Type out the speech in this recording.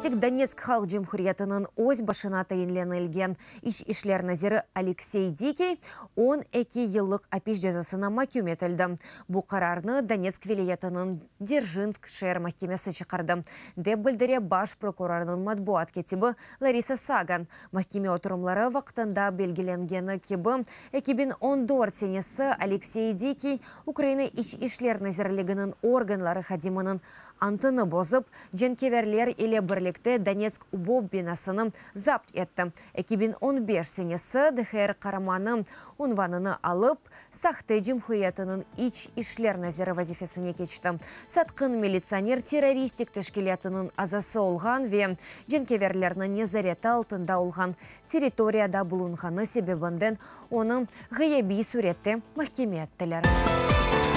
Тек Донецк халық жемхуриятының өз башына тайынлен елген іш ішлер назері Алексей Дикий 12 еллық апиш жазасына мәкем етілді. Бұл қарарны Донецк велиятының Держинск шәр мәхкемесі шықарды. Деп білдіре баш прокурарының матбуат кетібі Лариса Саган. Мәхкеме отырымлары вақтында белгіленгені кебі 2014 сенесі Алексей Дикий Украина іш ішлер назерлігінің органлары хадимының антыны бозып, женкеверлер еле бирликте Донецк Боббинасының запт етті. 2015 сенесі ДХР қараманы унваныны алып, Сақты Джимхуриятының іч ишлер назері вазифесіне кечті. Сатқын милиционер террористик тәшкілетінің азасы олған ве женкеверлеріні незареті алтында олған территорияда бұлынғаны себебінден оның ғайеби суретте мәхкеме әттілер.